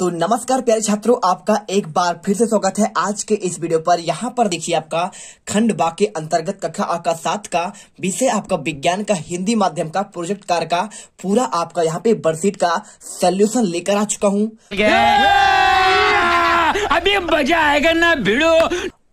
तो नमस्कार प्यारे छात्रों आपका एक बार फिर से स्वागत है आज के इस वीडियो पर यहाँ पर देखिए आपका खंड बा के अंतर्गत कक्षा आपका सात का विषय आपका विज्ञान का हिंदी माध्यम का प्रोजेक्ट कार का पूरा आपका यहाँ पे बर्सीट का सोल्यूशन लेकर आ चुका हूँ अभी मजा आएगा ना भिड़ो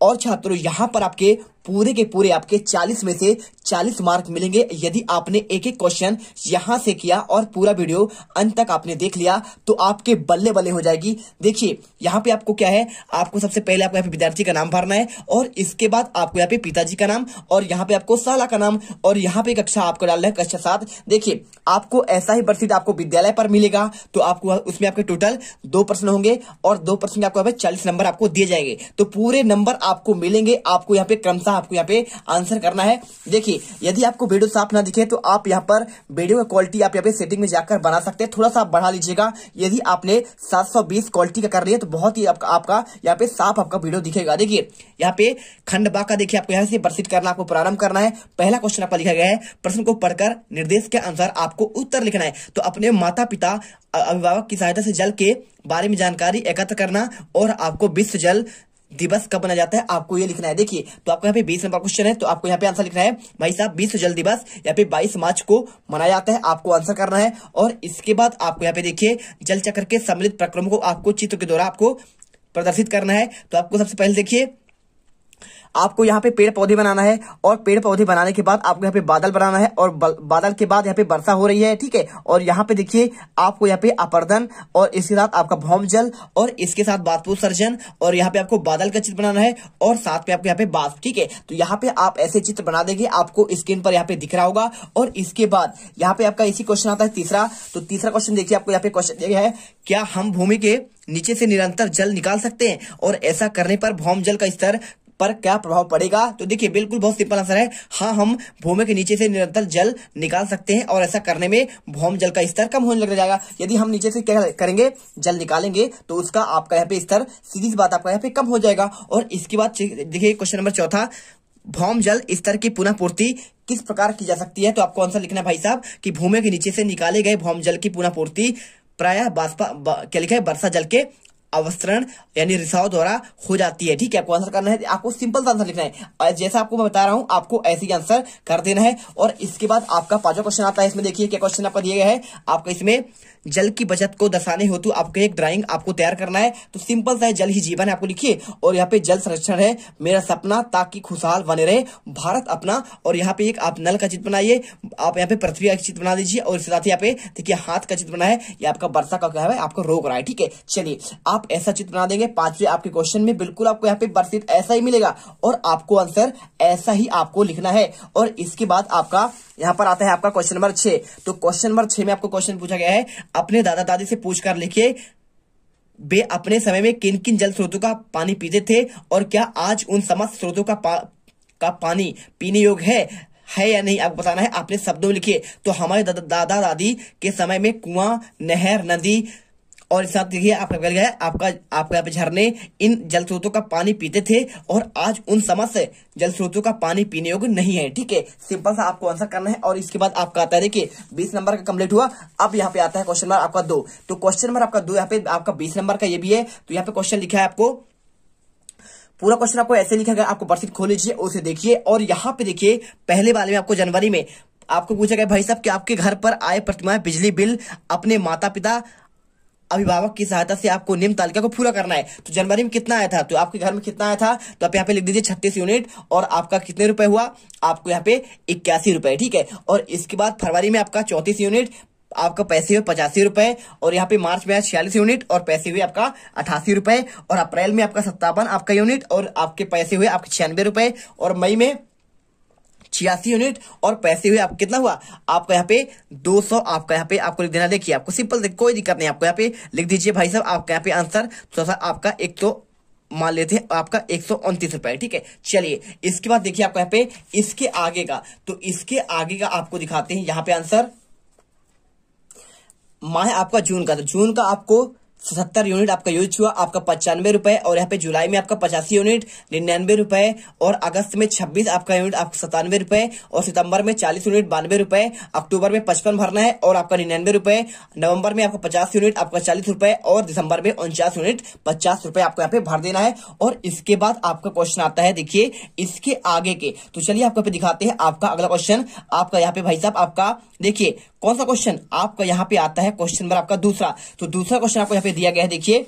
और छात्रों यहाँ पर आपके पूरे के पूरे आपके 40 में से 40 मार्क मिलेंगे यदि आपने एक एक क्वेश्चन यहां से किया और पूरा वीडियो अंत तक आपने देख लिया तो आपके बल्ले बल्ले हो जाएगी देखिए यहाँ पे आपको क्या है आपको सबसे पहले आपको यहाँ पे विद्यार्थी का नाम भरना है और इसके बाद आपको यहाँ पे पिताजी का नाम और यहाँ पे आपको साला का नाम और यहाँ पे कक्षा आपको डालना है कक्षा सात देखिए आपको ऐसा ही प्रसिद्ध आपको विद्यालय पर मिलेगा तो आपको उसमें आपके टोटल दो प्रश्न होंगे और दो प्रश्न आपको चालीस नंबर आपको दिए जाएंगे तो पूरे नंबर आपको मिलेंगे आपको यहाँ पे क्रमश सा आपको यहाँ पे आंसर करना है देखिए यदि आपको वीडियो साफ ना दिखे तो आप यहाँ पर वीडियो की क्वालिटी आप यहाँ पे सेटिंग में जाकर बना सकते हैं थोड़ा सा आप बढ़ा लीजिएगा यदि आपने 720 क्वालिटी का कर लिया तो बहुत ही आपका आपका यहाँ पे साफ आपका वीडियो दिखेगा देखिए यहाँ पे खंड बा का देखिए आपको यहाँ से प्रसिद्ध करना आपको प्रारंभ करना है पहला क्वेश्चन आपका लिखा गया है प्रश्न को पढ़कर निर्देश के अनुसार आपको उत्तर लिखना है तो अपने माता पिता अभिभावक की सहायता से जल के बारे में जानकारी एकत्र करना और आपको विश्व जल दिवस कब मनाया जाता है आपको ये लिखना है देखिए तो आपको यहाँ पे बीस नंबर क्वेश्चन है तो आपको यहाँ पे आंसर लिखना है भाई साहब विश्व जल दिवस यहाँ पे बाईस मार्च को मनाया जाता है आपको आंसर करना है और इसके बाद आपको यहाँ पे देखिए जल चक्र के सम्मिलित प्रक्रम को आपको चित्र के द्वारा आपको प्रदर्शित करना है तो आपको सबसे पहले देखिए आपको यहाँ पे पेड़ पौधे बनाना है और पेड़ पौधे बनाने के बाद आपको यहाँ पे बादल बनाना है और बादल के बाद यहाँ पे वर्षा हो रही है ठीक है और यहाँ पे देखिए आपको यहाँ पे अपर्दन और इसके साथ आपका भौम जल और इसके साथ बाथपू सर्जन और यहाँ पे आपको बादल का चित्र बनाना है और साथ में आपको यहाँ पे बाफ ठीक है तो यहाँ पे आप ऐसे चित्र बना देंगे आपको स्क्रीन पर यहाँ पे दिख रहा होगा और इसके बाद यहाँ पे आपका इसी क्वेश्चन आता है तीसरा तो तीसरा क्वेश्चन देखिए आपको यहाँ पे क्वेश्चन दिया है क्या हम भूमि के नीचे से निरंतर जल निकाल सकते हैं और ऐसा करने पर भौम जल का स्तर पर क्या प्रभाव पड़ेगा तो देखिए बिल्कुल बहुत सिंपल आंसर है हाँ हम भूमि के नीचे से निरंतर जल निकाल सकते हैं और ऐसा करने में भूम जल का स्तर कम होने लग जाएगा यदि हम नीचे से क्या करेंगे जल निकालेंगे तो उसका आपका यहाँ पे स्तर सीधी बात आपका यहाँ पे कम हो जाएगा और इसके बाद देखिए क्वेश्चन नंबर चौथा भौम जल स्तर की पुनः पूर्ति किस प्रकार की जा सकती है तो आपको आंसर लिखना है भाई साहब कि भूमि के नीचे से निकाले गए भौम जल की पुनः पूर्ति प्राय बाष्पा क्या लिखा है वर्षा जल के अवसरण यानी रिसाव द्वारा हो जाती है ठीक है आपको आंसर करना है आपको सिंपल आंसर लिखना है जैसा आपको मैं बता रहा हूं आपको ऐसे ही आंसर कर देना है और इसके बाद आपका पांचवा क्वेश्चन आता है इसमें देखिए क्या क्वेश्चन आपका दिया गया है आपका इसमें जल की बचत को दर्शाने हेतु आपको एक ड्राइंग आपको तैयार करना है तो सिंपल सा है जल ही जीवन है आपको लिखिए और यहाँ पे जल संरक्षण है मेरा सपना ताकि खुशहाल बने रहे भारत अपना और यहाँ पे एक आप नल का चित्र बनाइए आप यहाँ पे पृथ्वी का चित्र बना दीजिए और इसके साथ यहाँ पे देखिए हाथ का चित्र बना है ये आपका वर्षा का क्या है आपको रोक रहा है ठीक है चलिए आप आप ऐसा चित्र बना देंगे पांचवे आपके क्वेश्चन में बिल्कुल आपको यहाँ पे बर्सित ऐसा ही मिलेगा और आपको आंसर ऐसा ही आपको लिखना है और इसके बाद आपका यहाँ पर आता है आपका क्वेश्चन नंबर छह तो क्वेश्चन नंबर छह में आपको क्वेश्चन पूछा गया है अपने दादा दादी से पूछ कर लिखिए वे अपने समय में किन किन जल स्रोतों का पानी पीते थे और क्या आज उन समस्त स्रोतों का पा, का पानी पीने योग्य है है या नहीं आपको बताना है अपने शब्दों में लिखिए तो हमारे दादा दादी के समय में कुआं नहर नदी और इस साथ देखिए आपका निकल गया है आपका आपके यहाँ पे झरने इन जल स्रोतों का पानी पीते थे और आज उन समस्त जल स्रोतों का पानी पीने योग्य नहीं है ठीक है सिंपल सा आपको आंसर करना है और इसके बाद आपका आता है देखिए बीस नंबर का कम्प्लीट हुआ अब यहाँ पे आता है क्वेश्चन नंबर आपका दो तो क्वेश्चन नंबर आपका दो यहाँ पे आपका बीस नंबर का ये भी है तो यहाँ पे क्वेश्चन लिखा है आपको पूरा क्वेश्चन आपको ऐसे लिखा गया आपको बर्सिट खोल लीजिए उसे देखिए और यहाँ पे देखिए पहले वाले में आपको जनवरी में आपको पूछा गया भाई साहब कि आपके घर पर आए प्रतिमा बिजली बिल अपने माता पिता अभिभावक की सहायता से आपको निम्न तालिका को पूरा करना है तो जनवरी में कितना आया था तो आपके घर में कितना आया था तो आप यहाँ पे लिख दीजिए छत्तीस यूनिट और आपका कितने रुपए हुआ आपको यहाँ पे इक्यासी रुपए ठीक है और इसके बाद फरवरी में आपका चौंतीस यूनिट आपका पैसे हुए पचासी रुपए और यहाँ पे मार्च में आया छियालीस यूनिट और पैसे हुए आपका अठासी रुपए और अप्रैल में आपका सत्तावन आपका यूनिट और आपके पैसे हुए आपके छियानवे रुपए और मई में छियासी यूनिट और पैसे हुए आप कितना हुआ आपका यहाँ पे दो सौ आपका यहाँ पे आपको लिख देना देखिए आपको सिंपल कोई दिक्कत नहीं आपको यहाँ पे लिख दीजिए भाई साहब आपका यहाँ पे आंसर थोड़ा सा आपका एक तो मान लेते हैं आपका एक सौ उनतीस रुपए ठीक है चलिए इसके बाद देखिए आपको यहाँ पे इसके आगे का तो इसके आगे का आपको दिखाते हैं यहाँ पे आंसर माह आपका जून का तो जून का आपको सत्तर यूनिट आपका यूज हुआ आपका पचानवे रुपए और यहाँ पे जुलाई में आपका पचासी यूनिट निन्यानवे रुपए और अगस्त में छब्बीस आपका यूनिट आपका सतानवे रुपए और सितंबर में चालीस यूनिट बानवे रुपए अक्टूबर में पचपन भरना है और आपका निन्यानवे रुपए नवंबर में आपका पचास यूनिट आपका चालीस रुपए और दिसंबर में उनचास यूनिट पचास रुपए आपको यहाँ पे भर देना है और इसके बाद आपका क्वेश्चन आता है देखिए इसके आगे के तो चलिए आपको दिखाते हैं आपका अगला क्वेश्चन आपका यहाँ पे भाई साहब आपका देखिए कौन सा क्वेश्चन आपका यहां पे आता है क्वेश्चन नंबर आपका दूसरा तो दूसरा क्वेश्चन आपको यहां पे दिया गया है देखिए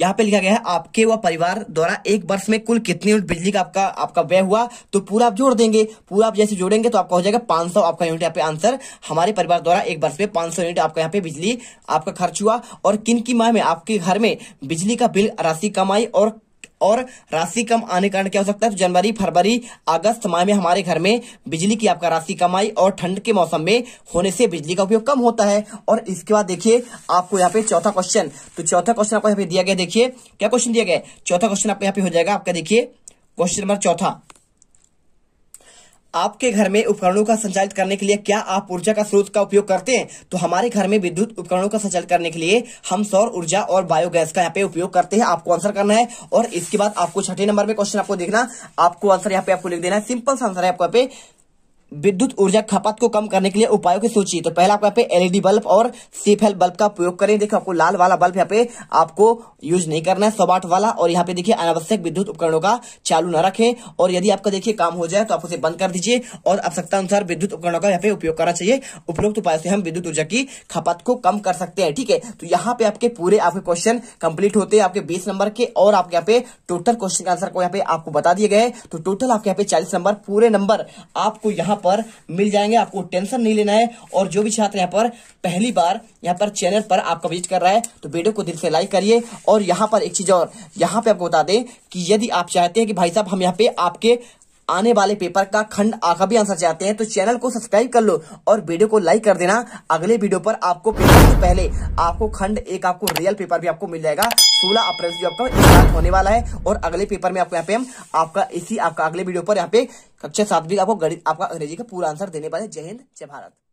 यहाँ पे लिखा गया है आपके व परिवार द्वारा एक वर्ष में कुल कितनी यूनिट बिजली का आपका आपका व्यय हुआ तो पूरा आप जोड़ देंगे पूरा आप जैसे जोड़ेंगे तो आपका हो जाएगा 500 आपका यूनिट यहाँ पे आंसर हमारे परिवार द्वारा एक वर्ष में 500 यूनिट आपका यहाँ पे बिजली आपका खर्च हुआ और किन की माह में आपके घर में बिजली का बिल राशि कम आई और और राशि कम आने के कारण क्या हो सकता है तो जनवरी फरवरी अगस्त माह में हमारे घर में बिजली की आपका राशि कम आई और ठंड के मौसम में होने से बिजली का उपयोग कम होता है और इसके बाद देखिए आपको यहाँ पे चौथा क्वेश्चन तो चौथा क्वेश्चन आपको यहाँ पे दिया गया देखिए क्या क्वेश्चन दिया गया चौथा क्वेश्चन आपको यहाँ पे हो जाएगा आपका देखिए क्वेश्चन नंबर चौथा आपके घर में उपकरणों का संचालित करने के लिए क्या आप ऊर्जा का स्रोत का उपयोग करते हैं तो हमारे घर में विद्युत उपकरणों का संचालित करने के लिए हम सौर ऊर्जा और बायोगैस का यहाँ पे उपयोग करते हैं आपको आंसर करना है और इसके बाद आपको छठे नंबर में क्वेश्चन आपको देखना आपको आंसर यहाँ पे आपको लिख देना है सिंपल सा आंसर है आपको यहाँ पे विद्युत ऊर्जा खपत को कम करने के लिए उपायों की सूची तो पहला आपको यहाँ पे एलईडी बल्ब और सीफेल बल्ब का प्रयोग करें देखिए आपको लाल वाला बल्ब यहाँ पे आपको यूज नहीं करना है सोबाट वाला और यहाँ पे देखिए अनावश्यक विद्युत उपकरणों का चालू न रखें और यदि आपका देखिए काम हो जाए तो आप उसे बंद कर दीजिए और आवश्यकता अनुसार विद्युत उपकरणों का यहाँ पे उपयोग करना चाहिए उपयुक्त उपायों से हम विद्युत ऊर्जा की खपत को कम कर सकते हैं ठीक है तो यहाँ पे आपके पूरे आपके क्वेश्चन कंप्लीट होते हैं आपके बीस नंबर के और आपके यहाँ पे टोटल क्वेश्चन का आंसर को यहाँ पे आपको बता दिए गए तो टोटल आपके यहाँ पे चालीस नंबर पूरे नंबर आपको यहाँ यहाँ पर मिल जाएंगे आपको टेंशन नहीं लेना है और जो भी छात्र यहाँ पर पहली बार यहाँ पर चैनल पर आपका विजिट कर रहा है तो वीडियो को दिल से लाइक करिए और यहाँ पर एक चीज और यहाँ पे आपको बता दें कि यदि आप चाहते हैं कि भाई साहब हम यहाँ पे आपके आने वाले पेपर का खंड आखा भी आंसर चाहते हैं तो चैनल को सब्सक्राइब कर लो और वीडियो को लाइक कर देना अगले वीडियो पर आपको पेपर से पहले आपको खंड एक आपको रियल पेपर भी आपको मिल जाएगा सोलह अप्रैल से जो आपका स्टार्ट होने वाला है और अगले पेपर में आपको यहाँ पे हम आपका इसी आपका अगले वीडियो पर यहाँ पे कक्षा सात भी आपको गणित आपका अंग्रेजी का पूरा आंसर देने वाले जय हिंद जय भारत